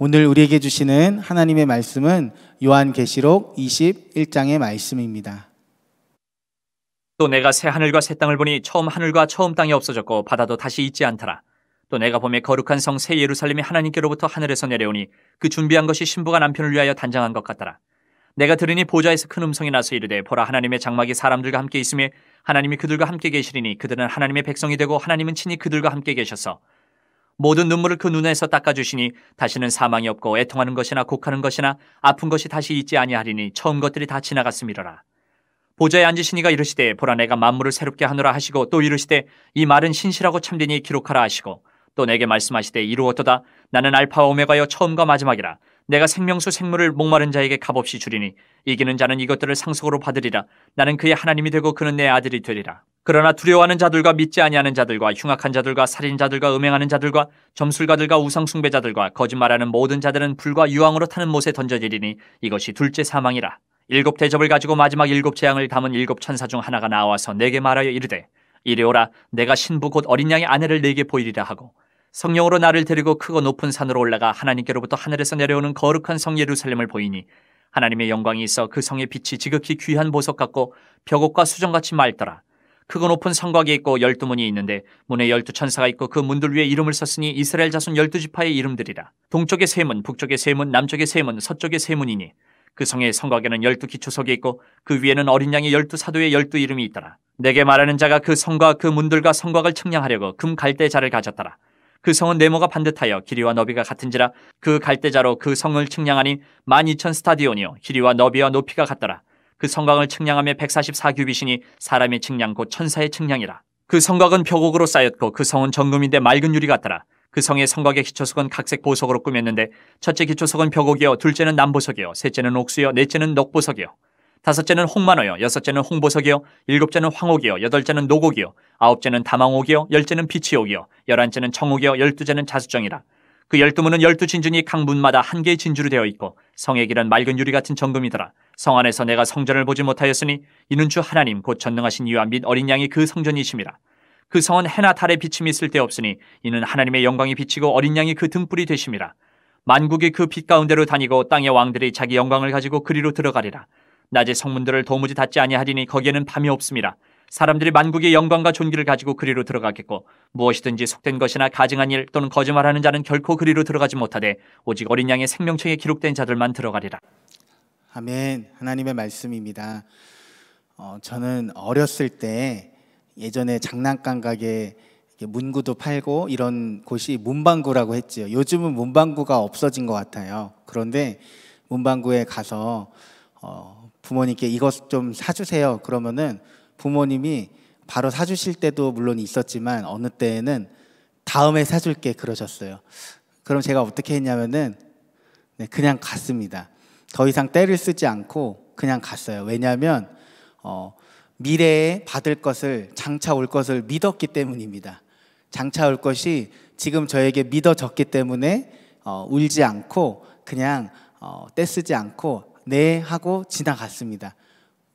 오늘 우리에게 주시는 하나님의 말씀은 요한계시록 21장의 말씀입니다. 또 내가 새 하늘과 새 땅을 보니 처음 하늘과 처음 땅이 없어졌고 바다도 다시 있지 않더라. 또 내가 보매 거룩한 성 새 예루살렘이 하나님께로부터 하늘에서 내려오니 그 준비한 것이 신부가 남편을 위하여 단장한 것 같더라. 내가 들으니 보좌에서 큰 음성이 나서 이르되 보라 하나님의 장막이 사람들과 함께 있음에 하나님이 그들과 함께 계시리니 그들은 하나님의 백성이 되고 하나님은 친히 그들과 함께 계셔서 모든 눈물을 그 눈에서 닦아주시니 다시는 사망이 없고 애통하는 것이나 곡하는 것이나 아픈 것이 다시 있지 아니하리니 처음 것들이 다 지나갔음이로라. 보좌에 앉으시니가 이르시되 보라 내가 만물을 새롭게 하노라 하시고 또 이르시되 이 말은 신실하고 참되니 기록하라 하시고 또 내게 말씀하시되 이루어도다 나는 알파와 오메가여 처음과 마지막이라 내가 생명수 생물을 목마른 자에게 값없이 주리니 이기는 자는 이것들을 상속으로 받으리라 나는 그의 하나님이 되고 그는 내 아들이 되리라 그러나 두려워하는 자들과 믿지 아니하는 자들과 흉악한 자들과 살인자들과 음행하는 자들과 점술가들과 우상숭배자들과 거짓말하는 모든 자들은 불과 유황으로 타는 못에 던져지리니 이것이 둘째 사망이라. 일곱 대접을 가지고 마지막 일곱 재앙을 담은 일곱 천사 중 하나가 나와서 내게 말하여 이르되 이리 오라 내가 신부 곧 어린 양의 아내를 내게 보이리라 하고 성령으로 나를 데리고 크고 높은 산으로 올라가 하나님께로부터 하늘에서 내려오는 거룩한 성 예루살렘을 보이니 하나님의 영광이 있어 그 성의 빛이 지극히 귀한 보석 같고 벽옥과 수정같이 맑더라 크고 높은 성곽이 있고 열두 문이 있는데 문에 열두 천사가 있고 그 문들 위에 이름을 썼으니 이스라엘 자손 열두 지파의 이름들이라. 동쪽에 세 문, 북쪽에 세 문, 남쪽에 세 문, 서쪽에 세 문이니 그 성의 성곽에는 열두 기초석이 있고 그 위에는 어린 양의 열두 사도의 열두 이름이 있더라. 내게 말하는 자가 그 성과 그 문들과 성곽을 측량하려고 금 갈대자를 가졌더라. 그 성은 네모가 반듯하여 길이와 너비가 같은지라 그 갈대자로 그 성을 측량하니 만 이천 스타디온이요 길이와 너비와 높이가 같더라. 그성각을 측량하며 144규빗이니 사람의 측량 곧 천사의 측량이라. 그성각은 벽옥으로 쌓였고 그 성은 정금인데 맑은 유리 같더라. 그 성의 성각의 기초석은 각색 보석으로 꾸몄는데 첫째 기초석은 벽옥이요 둘째는 남보석이요 셋째는 옥수요 넷째는 녹보석이요 다섯째는 홍만어요 여섯째는 홍보석이요 일곱째는 황옥이요 여덟째는 노곡이요 아홉째는 다망옥이요 열째는 비치옥이요 열한째는 청옥이요 열두째는 자수정이라 그 열두 문은 열두 진주니 각 문마다 한 개의 진주로 되어 있고 성의 길은 맑은 유리 같은 정금이더라. 성 안에서 내가 성전을 보지 못하였으니 이는 주 하나님 곧 전능하신 이와 및 어린 양이 그 성전이심이라. 그 성은 해나 달의 비침이 있을 때 없으니 이는 하나님의 영광이 비치고 어린 양이 그 등불이 되심이라. 만국이 그 빛 가운데로 다니고 땅의 왕들이 자기 영광을 가지고 그리로 들어가리라. 낮에 성문들을 도무지 닫지 아니하리니 거기에는 밤이 없습니다. 사람들이 만국의 영광과 존귀를 가지고 그리로 들어가겠고 무엇이든지 속된 것이나 가증한 일 또는 거짓말하는 자는 결코 그리로 들어가지 못하되 오직 어린 양의 생명책에 기록된 자들만 들어가리라. 아멘. 하나님의 말씀입니다. 어, 저는 어렸을 때 예전에 장난감 가게 문구도 팔고 이런 곳이 문방구라고 했지요. 요즘은 문방구가 없어진 것 같아요. 그런데 문방구에 가서 어, 부모님께 이것 좀 사주세요. 그러면은 부모님이 바로 사주실 때도 물론 있었지만 어느 때에는 다음에 사줄게 그러셨어요. 그럼 제가 어떻게 했냐면은 네, 그냥 갔습니다. 더 이상 때를 쓰지 않고 그냥 갔어요. 왜냐하면 어, 미래에 받을 것을 장차 올 것을 믿었기 때문입니다. 장차 올 것이 지금 저에게 믿어졌기 때문에 어, 울지 않고 그냥 어, 떼쓰지 않고 네 하고 지나갔습니다.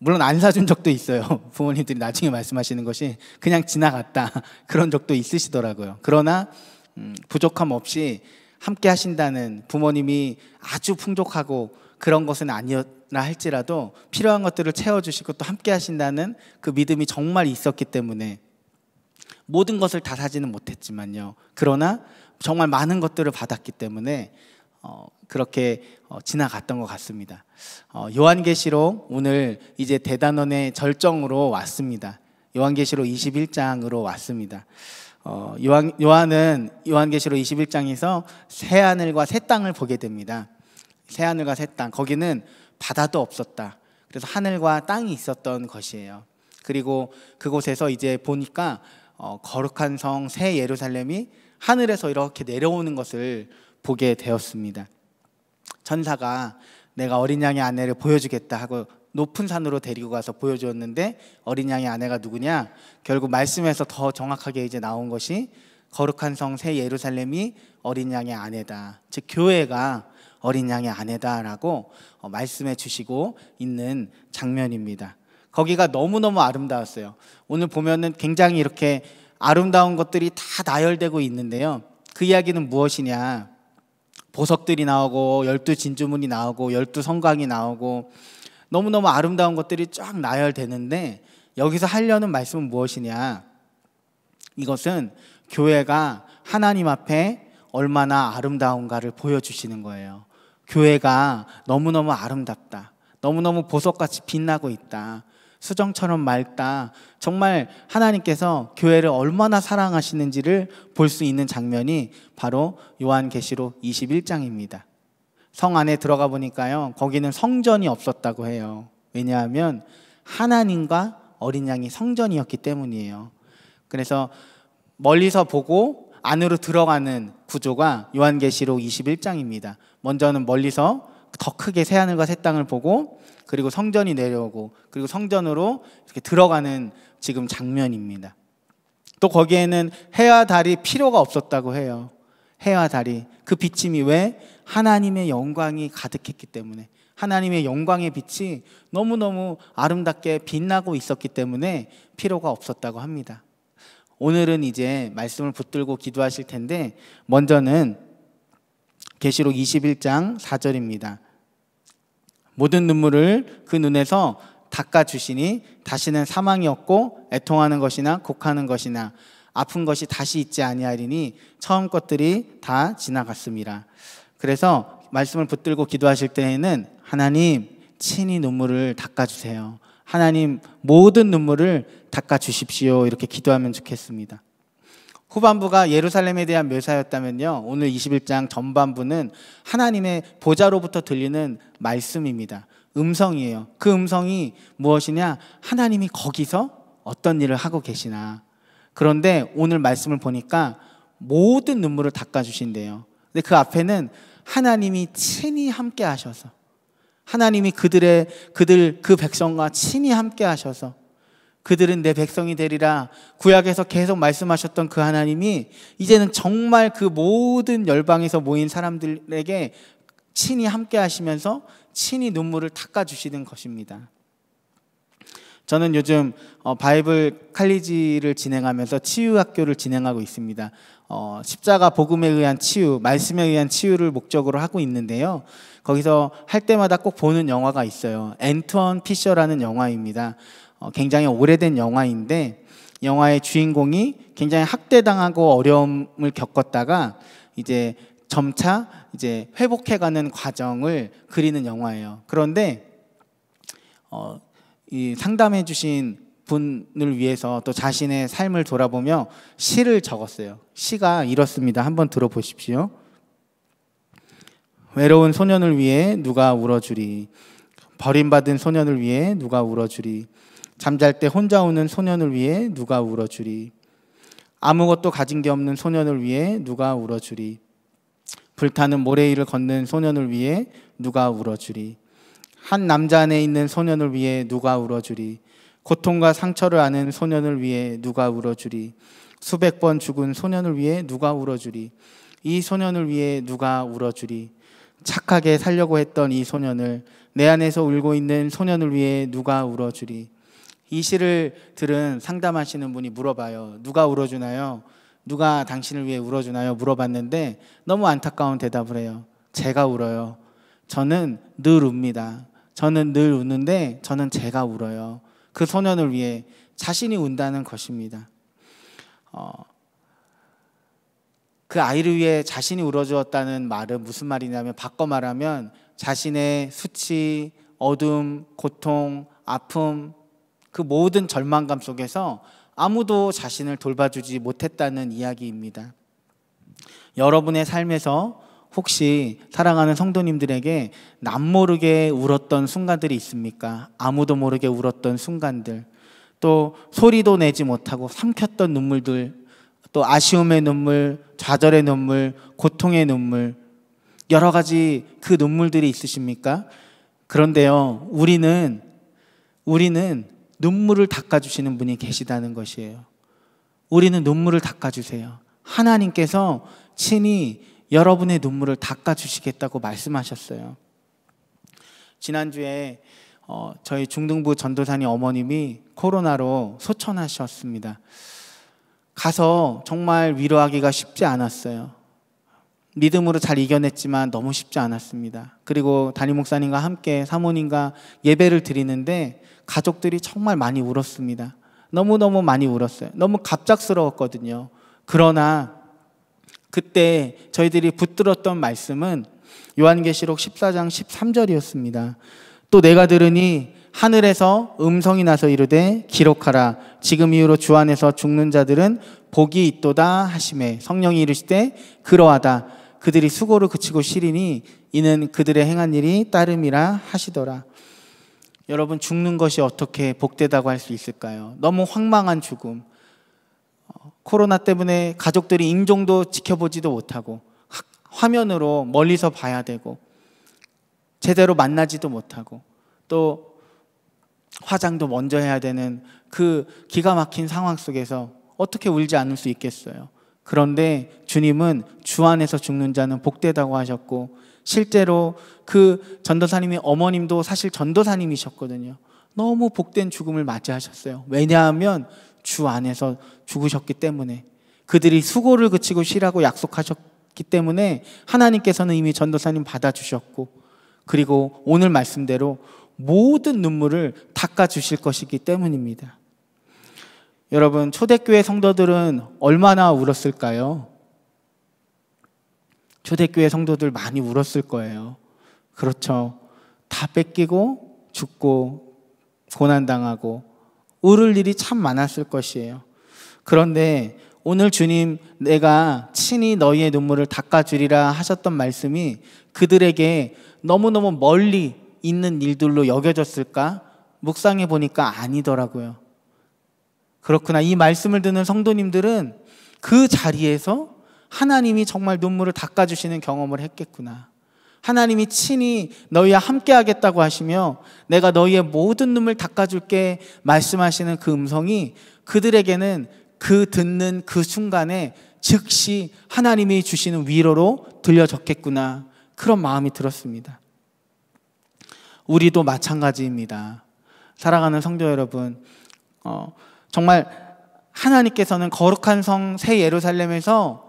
물론 안 사준 적도 있어요. 부모님들이 나중에 말씀하시는 것이 그냥 지나갔다 그런 적도 있으시더라고요. 그러나 음, 부족함 없이 함께 하신다는 부모님이 아주 풍족하고 그런 것은 아니었. 나 할지라도 필요한 것들을 채워주시고 또 함께 하신다는 그 믿음이 정말 있었기 때문에 모든 것을 다 사지는 못했지만요. 그러나 정말 많은 것들을 받았기 때문에 어, 그렇게 어, 지나갔던 것 같습니다. 어, 요한계시록 오늘 이제 대단원의 절정으로 왔습니다. 요한계시록 21장으로 왔습니다. 어, 요한, 요한은 요한계시록 21장에서 새 하늘과 새 땅을 보게 됩니다. 새 하늘과 새 땅. 거기는 바다도 없었다. 그래서 하늘과 땅이 있었던 것이에요. 그리고 그곳에서 이제 보니까 어, 거룩한 성 새 예루살렘이 하늘에서 이렇게 내려오는 것을 보게 되었습니다. 천사가 내가 어린 양의 아내를 보여주겠다 하고 높은 산으로 데리고 가서 보여주었는데 어린 양의 아내가 누구냐? 결국 말씀에서 더 정확하게 이제 나온 것이 거룩한 성 새 예루살렘이 어린 양의 아내다. 즉 교회가 어린 양의 아내다라고 어, 말씀해 주시고 있는 장면입니다. 거기가 너무너무 아름다웠어요. 오늘 보면은 굉장히 이렇게 아름다운 것들이 다 나열되고 있는데요. 그 이야기는 무엇이냐? 보석들이 나오고 열두 진주문이 나오고 열두 성곽이 나오고 너무너무 아름다운 것들이 쫙 나열되는데 여기서 하려는 말씀은 무엇이냐? 이것은 교회가 하나님 앞에 얼마나 아름다운가를 보여주시는 거예요. 교회가 너무너무 아름답다. 너무너무 보석같이 빛나고 있다. 수정처럼 맑다. 정말 하나님께서 교회를 얼마나 사랑하시는지를 볼 수 있는 장면이 바로 요한계시록 21장입니다. 성 안에 들어가 보니까요. 거기는 성전이 없었다고 해요. 왜냐하면 하나님과 어린 양이 성전이었기 때문이에요. 그래서 멀리서 보고 안으로 들어가는 구조가 요한계시록 21장입니다. 먼저는 멀리서 더 크게 새 하늘과 새 땅을 보고 그리고 성전이 내려오고 그리고 성전으로 이렇게 들어가는 지금 장면입니다. 또 거기에는 해와 달이 필요가 없었다고 해요. 해와 달이 그 비침이 왜 하나님의 영광이 가득했기 때문에 하나님의 영광의 빛이 너무너무 아름답게 빛나고 있었기 때문에 필요가 없었다고 합니다. 오늘은 이제 말씀을 붙들고 기도하실 텐데 먼저는 계시록 21장 4절입니다. 모든 눈물을 그 눈에서 닦아 주시니 다시는 사망이 없고 애통하는 것이나 곡하는 것이나 아픈 것이 다시 있지 아니하리니 처음 것들이 다 지나갔습니다. 그래서 말씀을 붙들고 기도하실 때에는 하나님 친히 눈물을 닦아 주세요. 하나님 모든 눈물을 닦아 주십시오. 이렇게 기도하면 좋겠습니다. 후반부가 예루살렘에 대한 묘사였다면요. 오늘 21장 전반부는 하나님의 보좌로부터 들리는 말씀입니다. 음성이에요. 그 음성이 무엇이냐? 하나님이 거기서 어떤 일을 하고 계시나. 그런데 오늘 말씀을 보니까 모든 눈물을 닦아주신대요. 근데 그 앞에는 하나님이 친히 함께 하셔서 하나님이 그들의 그들 그 백성과 친히 함께 하셔서 그들은 내 백성이 되리라 구약에서 계속 말씀하셨던 그 하나님이 이제는 정말 그 모든 열방에서 모인 사람들에게 친히 함께 하시면서 친히 눈물을 닦아 주시는 것입니다. 저는 요즘 어, 바이블 칼리지를 진행하면서 치유 학교를 진행하고 있습니다. 어, 십자가 복음에 의한 치유, 말씀에 의한 치유를 목적으로 하고 있는데요. 거기서 할 때마다 꼭 보는 영화가 있어요. 앤투언 피셔라는 영화입니다. 어, 굉장히 오래된 영화인데 영화의 주인공이 굉장히 학대당하고 어려움을 겪었다가 이제 점차 이제 회복해가는 과정을 그리는 영화예요. 그런데 어, 이 상담해주신 분을 위해서 또 자신의 삶을 돌아보며 시를 적었어요. 시가 이렇습니다. 한번 들어보십시오. 외로운 소년을 위해 누가 울어주리. 버림받은 소년을 위해 누가 울어주리. 잠잘 때 혼자 우는 소년을 위해 누가 울어주리. 아무것도 가진 게 없는 소년을 위해 누가 울어주리. 불타는 모래 위를 걷는 소년을 위해 누가 울어주리. 한 남자 안에 있는 소년을 위해 누가 울어주리. 고통과 상처를 아는 소년을 위해 누가 울어주리. 수백 번 죽은 소년을 위해 누가 울어주리. 이 소년을 위해 누가 울어주리. 착하게 살려고 했던 이 소년을 내 안에서 울고 있는 소년을 위해 누가 울어주리. 이 시를 들은 상담하시는 분이 물어봐요. 누가 울어주나요? 누가 당신을 위해 울어주나요? 물어봤는데 너무 안타까운 대답을 해요. 제가 울어요. 저는 늘 웁니다. 저는 늘 우는데 저는 제가 울어요. 그 소년을 위해 자신이 운다는 것입니다. 어, 그 아이를 위해 자신이 울어주었다는 말은 무슨 말이냐면 바꿔 말하면 자신의 수치, 어둠, 고통, 아픔, 그 모든 절망감 속에서 아무도 자신을 돌봐주지 못했다는 이야기입니다. 여러분의 삶에서 혹시 사랑하는 성도님들에게 남모르게 울었던 순간들이 있습니까? 아무도 모르게 울었던 순간들. 또 소리도 내지 못하고 삼켰던 눈물들. 또 아쉬움의 눈물, 좌절의 눈물, 고통의 눈물. 여러 가지 그 눈물들이 있으십니까? 그런데요, 우리는, 우리는 눈물을 닦아주시는 분이 계시다는 것이에요. 우리는 눈물을 닦아주세요. 하나님께서 친히 여러분의 눈물을 닦아주시겠다고 말씀하셨어요. 지난주에 어, 저희 중등부 전도사님 어머님이 코로나로 소천하셨습니다. 가서 정말 위로하기가 쉽지 않았어요. 믿음으로 잘 이겨냈지만 너무 쉽지 않았습니다. 그리고 담임 목사님과 함께 사모님과 예배를 드리는데 가족들이 정말 많이 울었습니다. 너무너무 많이 울었어요. 너무 갑작스러웠거든요. 그러나 그때 저희들이 붙들었던 말씀은 요한계시록 14장 13절이었습니다. 또 내가 들으니 하늘에서 음성이 나서 이르되 기록하라 지금 이후로 주 안에서 죽는 자들은 복이 있도다 하심에 성령이 이르시되 그러하다 그들이 수고를 그치고 시리니 이는 그들의 행한 일이 따름이라 하시더라 여러분 죽는 것이 어떻게 복되다고 할 수 있을까요? 너무 황망한 죽음. 어, 코로나 때문에 가족들이 인종도 지켜보지도 못하고 화면으로 멀리서 봐야 되고 제대로 만나지도 못하고 또 화장도 먼저 해야 되는 그 기가 막힌 상황 속에서 어떻게 울지 않을 수 있겠어요. 그런데 주님은 주 안에서 죽는 자는 복되다고 하셨고 실제로 그 전도사님의 어머님도 사실 전도사님이셨거든요. 너무 복된 죽음을 맞이하셨어요. 왜냐하면 주 안에서 죽으셨기 때문에 그들이 수고를 그치고 쉬라고 약속하셨기 때문에 하나님께서는 이미 전도사님 받아주셨고 그리고 오늘 말씀대로 모든 눈물을 닦아주실 것이기 때문입니다. 여러분, 초대교회 성도들은 얼마나 울었을까요? 초대교회 성도들 많이 울었을 거예요. 그렇죠. 다 뺏기고 죽고 고난당하고 울을 일이 참 많았을 것이에요. 그런데 오늘 주님 내가 친히 너희의 눈물을 닦아주리라 하셨던 말씀이 그들에게 너무너무 멀리 있는 일들로 여겨졌을까? 묵상해 보니까 아니더라고요. 그렇구나. 이 말씀을 듣는 성도님들은 그 자리에서 하나님이 정말 눈물을 닦아주시는 경험을 했겠구나. 하나님이 친히 너희와 함께 하겠다고 하시며 내가 너희의 모든 눈물 닦아줄게 말씀하시는 그 음성이 그들에게는 그 듣는 그 순간에 즉시 하나님이 주시는 위로로 들려졌겠구나. 그런 마음이 들었습니다. 우리도 마찬가지입니다. 사랑하는 성도 여러분, 어, 정말 하나님께서는 거룩한 성 새 예루살렘에서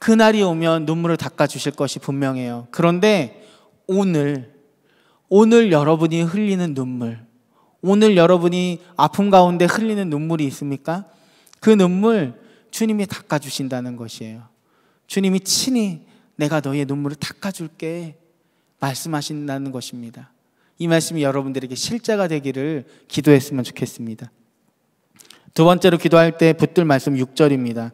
그날이 오면 눈물을 닦아주실 것이 분명해요. 그런데 오늘, 오늘 여러분이 흘리는 눈물, 오늘 여러분이 아픔 가운데 흘리는 눈물이 있습니까? 그 눈물 주님이 닦아주신다는 것이에요. 주님이 친히 내가 너의 눈물을 닦아줄게 말씀하신다는 것입니다. 이 말씀이 여러분들에게 실제가 되기를 기도했으면 좋겠습니다. 두 번째로 기도할 때 붙들 말씀 6절입니다.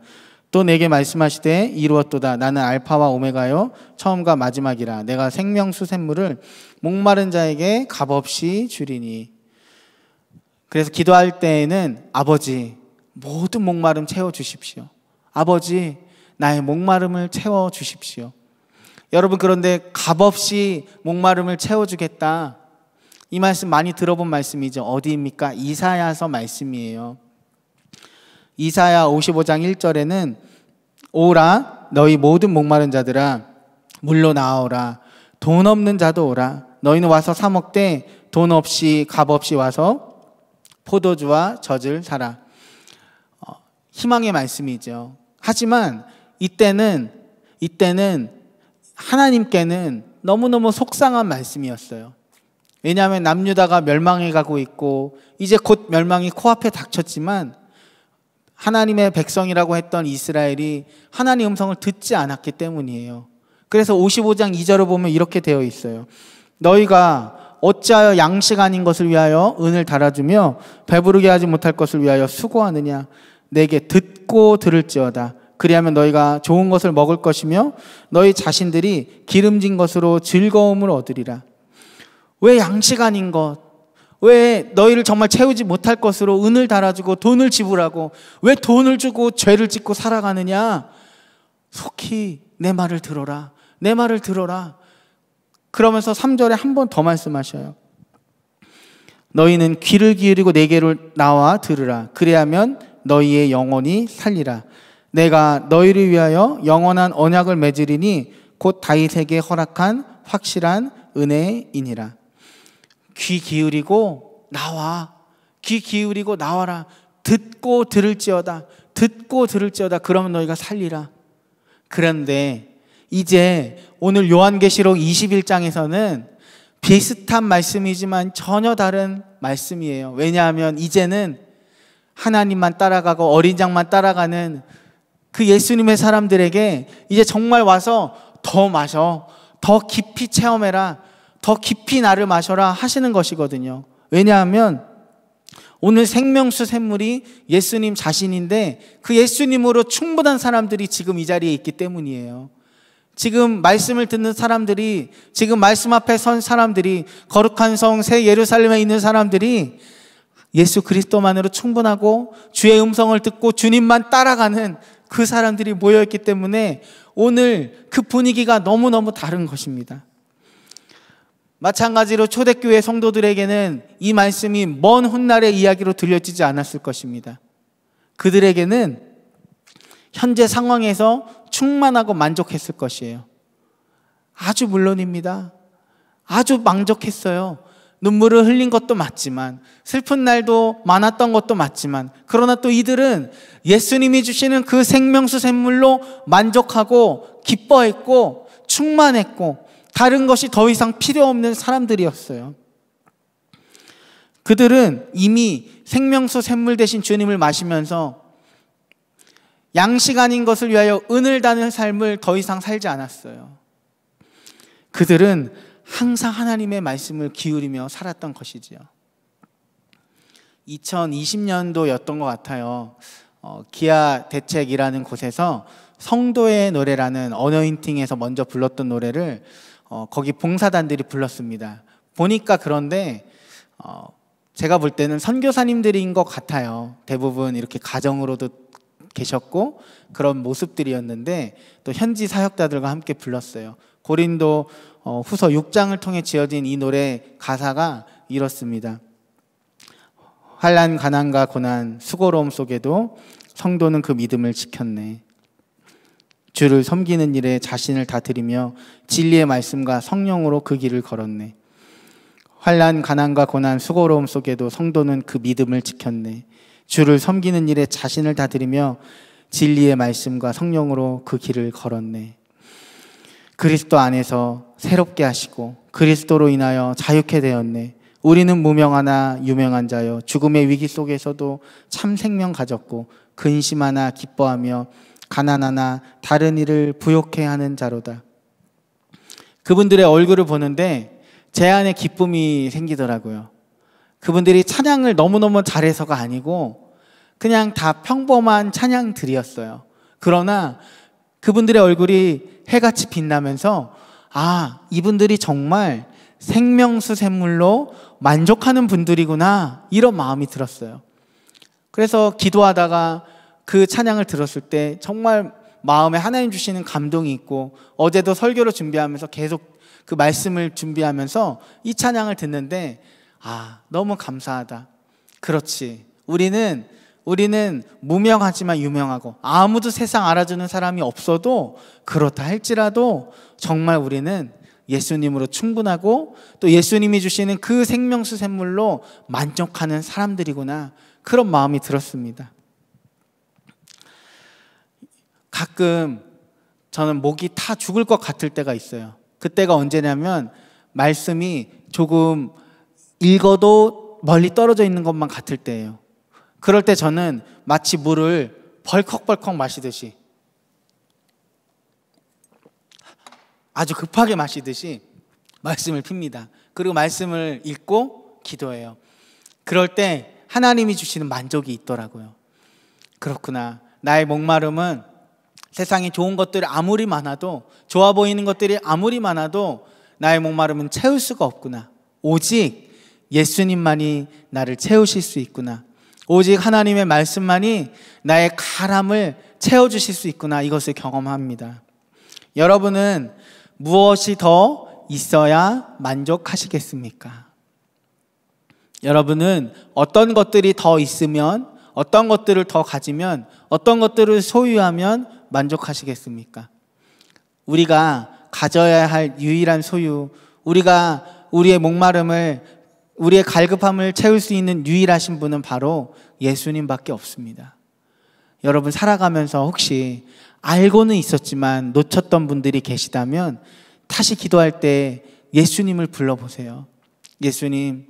또 내게 말씀하시되 이루었도다 나는 알파와 오메가요 처음과 마지막이라 내가 생명수샘물을 목마른 자에게 값없이 주리니 그래서 기도할 때에는 아버지 모든 목마름 채워 주십시오. 아버지 나의 목마름을 채워 주십시오. 여러분 그런데 값없이 목마름을 채워 주겠다. 이 말씀 많이 들어본 말씀이죠. 어디입니까? 이사야서 말씀이에요. 이사야 55장 1절에는 오라 너희 모든 목마른 자들아 물로 나오라 돈 없는 자도 오라 너희는 와서 사 먹되 돈 없이 값 없이 와서 포도주와 젖을 사라 어, 희망의 말씀이죠 하지만 이때는 이때는 하나님께는 너무너무 속상한 말씀이었어요 왜냐하면 남유다가 멸망해 가고 있고 이제 곧 멸망이 코앞에 닥쳤지만 하나님의 백성이라고 했던 이스라엘이 하나님의 음성을 듣지 않았기 때문이에요. 그래서 55장 2절을 보면 이렇게 되어 있어요. 너희가 어찌하여 양식 아닌 것을 위하여 은을 달아주며 배부르게 하지 못할 것을 위하여 수고하느냐 내게 듣고 들을지어다 그리하면 너희가 좋은 것을 먹을 것이며 너희 자신들이 기름진 것으로 즐거움을 얻으리라 왜 양식 아닌 것왜 너희를 정말 채우지 못할 것으로 은을 달아주고 돈을 지불하고 왜 돈을 주고 죄를 짓고 살아가느냐? 속히 내 말을 들어라. 내 말을 들어라. 그러면서 3절에 한 번 더 말씀하셔요. 너희는 귀를 기울이고 내게로 나와 들으라. 그래야면 너희의 영혼이 살리라. 내가 너희를 위하여 영원한 언약을 맺으리니 곧 다윗에게 허락한 확실한 은혜이니라. 귀 기울이고 나와. 귀 기울이고 나와라. 듣고 들을지어다. 듣고 들을지어다. 그러면 너희가 살리라. 그런데 이제 오늘 요한계시록 21장에서는 비슷한 말씀이지만 전혀 다른 말씀이에요. 왜냐하면 이제는 하나님만 따라가고 어린 장만 따라가는 그 예수님의 사람들에게 이제 정말 와서 더 마셔. 더 깊이 체험해라. 더 깊이 나를 마셔라 하시는 것이거든요. 왜냐하면 오늘 생명수 샘물이 예수님 자신인데 그 예수님으로 충분한 사람들이 지금 이 자리에 있기 때문이에요. 지금 말씀을 듣는 사람들이 지금 말씀 앞에 선 사람들이 거룩한 성 새 예루살렘에 있는 사람들이 예수 그리스도만으로 충분하고 주의 음성을 듣고 주님만 따라가는 그 사람들이 모여있기 때문에 오늘 그 분위기가 너무너무 다른 것입니다. 마찬가지로 초대교회 성도들에게는 이 말씀이 먼 훗날의 이야기로 들려지지 않았을 것입니다. 그들에게는 현재 상황에서 충만하고 만족했을 것이에요. 아주 물론입니다. 아주 만족했어요. 눈물을 흘린 것도 맞지만 슬픈 날도 많았던 것도 맞지만 그러나 또 이들은 예수님이 주시는 그 생명수 샘물로 만족하고 기뻐했고 충만했고 다른 것이 더 이상 필요 없는 사람들이었어요. 그들은 이미 생명수 샘물 대신 주님을 마시면서 양식 아닌 것을 위하여 은을 다는 삶을 더 이상 살지 않았어요. 그들은 항상 하나님의 말씀을 기울이며 살았던 것이지요. 2020년도였던 것 같아요. 어, 기아 대책이라는 곳에서 성도의 노래라는 언어인팅에서 먼저 불렀던 노래를 어, 거기 봉사단들이 불렀습니다. 보니까 그런데 어, 제가 볼 때는 선교사님들인 것 같아요. 대부분 이렇게 가정으로도 계셨고 그런 모습들이었는데 또 현지 사역자들과 함께 불렀어요. 고린도 어, 후서 6장을 통해 지어진 이 노래 가사가 이렇습니다. 환란, 가난과 고난, 수고로움 속에도 성도는 그 믿음을 지켰네. 주를 섬기는 일에 자신을 다 드리며 진리의 말씀과 성령으로 그 길을 걸었네. 환란, 가난과 고난, 수고로움 속에도 성도는 그 믿음을 지켰네. 주를 섬기는 일에 자신을 다 드리며 진리의 말씀과 성령으로 그 길을 걸었네. 그리스도 안에서 새롭게 하시고 그리스도로 인하여 자유케 되었네. 우리는 무명하나 유명한 자여 죽음의 위기 속에서도 참 생명 가졌고 근심하나 기뻐하며 가난하나 다른 일을 부욕해 하는 자로다. 그분들의 얼굴을 보는데 제 안에 기쁨이 생기더라고요. 그분들이 찬양을 너무너무 잘해서가 아니고 그냥 다 평범한 찬양들이었어요. 그러나 그분들의 얼굴이 해같이 빛나면서 아, 이분들이 정말 생명수 샘물로 만족하는 분들이구나 이런 마음이 들었어요. 그래서 기도하다가 그 찬양을 들었을 때 정말 마음에 하나님 주시는 감동이 있고 어제도 설교를 준비하면서 계속 그 말씀을 준비하면서 이 찬양을 듣는데 아 너무 감사하다 그렇지 우리는 우리는 무명하지만 유명하고 아무도 세상 알아주는 사람이 없어도 그렇다 할지라도 정말 우리는 예수님으로 충분하고 또 예수님이 주시는 그 생명수 샘물로 만족하는 사람들이구나 그런 마음이 들었습니다. 가끔 저는 목이 타 죽을 것 같을 때가 있어요. 그때가 언제냐면 말씀이 조금 읽어도 멀리 떨어져 있는 것만 같을 때예요. 그럴 때 저는 마치 물을 벌컥벌컥 마시듯이 아주 급하게 마시듯이 말씀을 핍니다. 그리고 말씀을 읽고 기도해요. 그럴 때 하나님이 주시는 만족이 있더라고요. 그렇구나. 나의 목마름은 세상에 좋은 것들이 아무리 많아도 좋아 보이는 것들이 아무리 많아도 나의 목마름은 채울 수가 없구나. 오직 예수님만이 나를 채우실 수 있구나. 오직 하나님의 말씀만이 나의 가람을 채워주실 수 있구나. 이것을 경험합니다. 여러분은 무엇이 더 있어야 만족하시겠습니까? 여러분은 어떤 것들이 더 있으면, 어떤 것들을 더 가지면, 어떤 것들을 소유하면 만족하시겠습니까? 우리가 가져야 할 유일한 소유, 우리가 우리의 목마름을, 우리의 갈급함을 채울 수 있는 유일하신 분은 바로 예수님밖에 없습니다. 여러분, 살아가면서 혹시 알고는 있었지만 놓쳤던 분들이 계시다면 다시 기도할 때 예수님을 불러보세요. 예수님,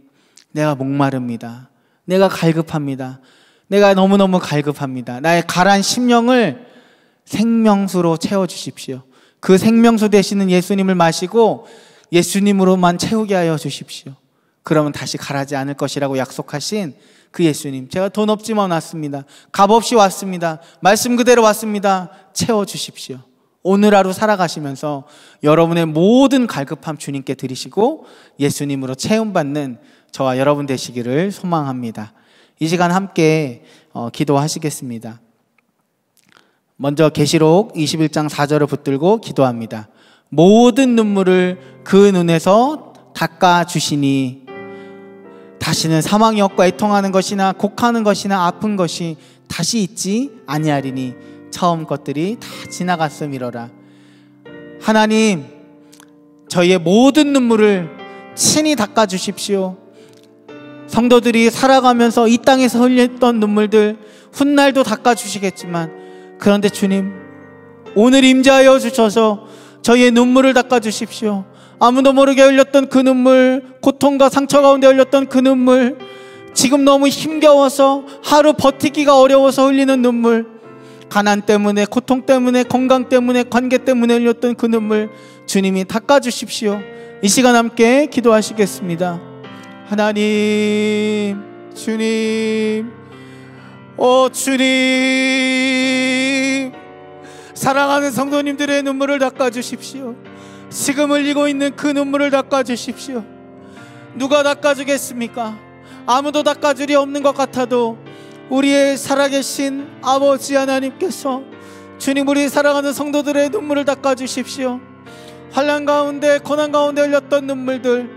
내가 목마릅니다. 내가 갈급합니다. 내가 너무너무 갈급합니다. 나의 가란 심령을 생명수로 채워주십시오. 그 생명수 되시는 예수님을 마시고 예수님으로만 채우게 하여 주십시오. 그러면 다시 가라지 않을 것이라고 약속하신 그 예수님. 제가 돈 없지만 왔습니다. 값 없이 왔습니다. 말씀 그대로 왔습니다. 채워주십시오. 오늘 하루 살아가시면서 여러분의 모든 갈급함 주님께 드리시고 예수님으로 채움받는 저와 여러분 되시기를 소망합니다. 이 시간 함께 어, 기도하시겠습니다. 먼저 계시록 21장 4절을 붙들고 기도합니다. 모든 눈물을 그 눈에서 닦아 주시니 다시는 사망의 역과 애통하는 것이나 곡하는 것이나 아픈 것이 다시 있지 아니하리니 처음 것들이 다 지나갔음이러라. 하나님 저희의 모든 눈물을 친히 닦아 주십시오. 성도들이 살아가면서 이 땅에서 흘렸던 눈물들 훗날도 닦아 주시겠지만 그런데 주님, 오늘 임재하여 주셔서 저희의 눈물을 닦아 주십시오. 아무도 모르게 흘렸던 그 눈물, 고통과 상처 가운데 흘렸던 그 눈물, 지금 너무 힘겨워서 하루 버티기가 어려워서 흘리는 눈물, 가난 때문에, 고통 때문에, 건강 때문에, 관계 때문에 흘렸던 그 눈물, 주님이 닦아 주십시오. 이 시간 함께 기도하시겠습니다. 하나님, 주님, 오 주님 사랑하는 성도님들의 눈물을 닦아주십시오 지금 흘리고 있는 그 눈물을 닦아주십시오 누가 닦아주겠습니까? 아무도 닦아줄이 없는 것 같아도 우리의 살아계신 아버지 하나님께서 주님 우리 사랑하는 성도들의 눈물을 닦아주십시오 환란 가운데 고난 가운데 흘렸던 눈물들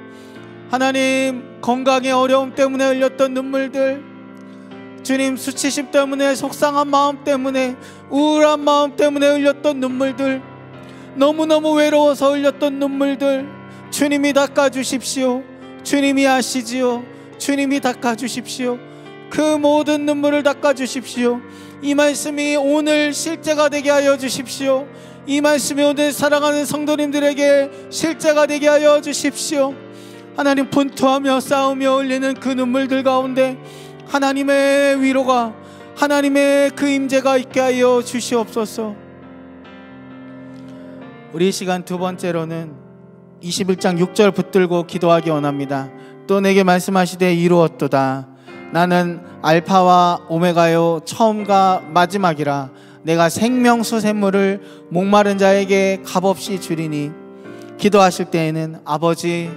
하나님 건강의 어려움 때문에 흘렸던 눈물들 주님 수치심 때문에 속상한 마음 때문에 우울한 마음 때문에 흘렸던 눈물들 너무너무 외로워서 흘렸던 눈물들 주님이 닦아주십시오 주님이 아시지요 주님이 닦아주십시오 그 모든 눈물을 닦아주십시오 이 말씀이 오늘 실제가 되게 하여 주십시오 이 말씀이 오늘 사랑하는 성도님들에게 실제가 되게 하여 주십시오 하나님 분투하며 싸우며 흘리는 그 눈물들 가운데 하나님의 위로가 하나님의 그 임재가 있게 하여 주시옵소서. 우리 시간 두 번째로는 21장 6절 붙들고 기도하기 원합니다. 또 내게 말씀하시되 이루었도다. 나는 알파와 오메가요 처음과 마지막이라 내가 생명수 샘물을 목마른 자에게 값없이 주리니 기도하실 때에는 아버지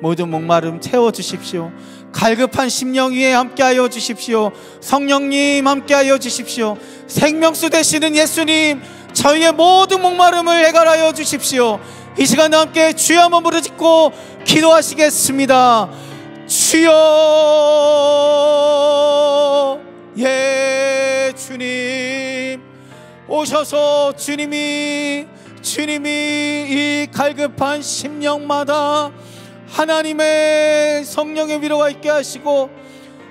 모든 목마름 채워 주십시오. 갈급한 심령 위에 함께하여 주십시오. 성령님 함께하여 주십시오. 생명수 되시는 예수님 저희의 모든 목마름을 해결하여 주십시오. 이 시간 함께 주여 한번 부르짖고 기도하시겠습니다. 주여 예 주님 오셔서 주님이 주님이 이 갈급한 심령마다 하나님의 성령의 위로가 있게 하시고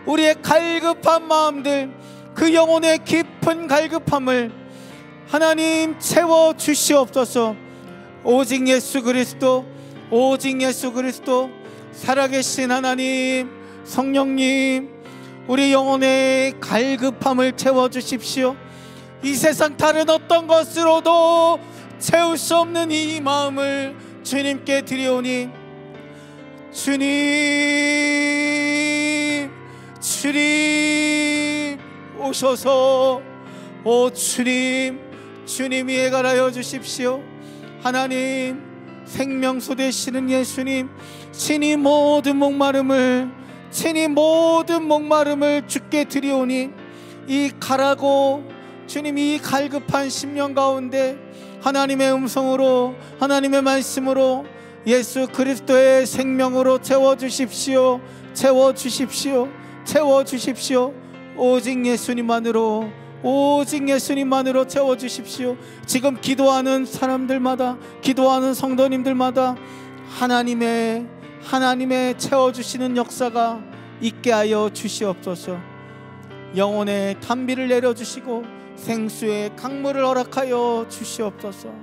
우리의 갈급한 마음들 그 영혼의 깊은 갈급함을 하나님 채워 주시옵소서 오직 예수 그리스도 오직 예수 그리스도 살아계신 하나님 성령님 우리 영혼의 갈급함을 채워 주십시오 이 세상 다른 어떤 것으로도 채울 수 없는 이 마음을 주님께 드리오니 주님 주님 오셔서 오 주님 주님이 해갈하여 주십시오 하나님 생명수 되시는 예수님 친히 모든 목마름을 친히 모든 목마름을 주께 드리오니 이 가라고 주님 이 갈급한 심령 가운데 하나님의 음성으로 하나님의 말씀으로 예수 그리스도의 생명으로 채워 주십시오. 채워 주십시오. 채워 주십시오. 오직 예수님만으로 오직 예수님만으로 채워 주십시오. 지금 기도하는 사람들마다 기도하는 성도님들마다 하나님의 하나님의 채워 주시는 역사가 있게 하여 주시옵소서. 영혼의 탄비를 내려 주시고 생수의 강물을 허락하여 주시옵소서.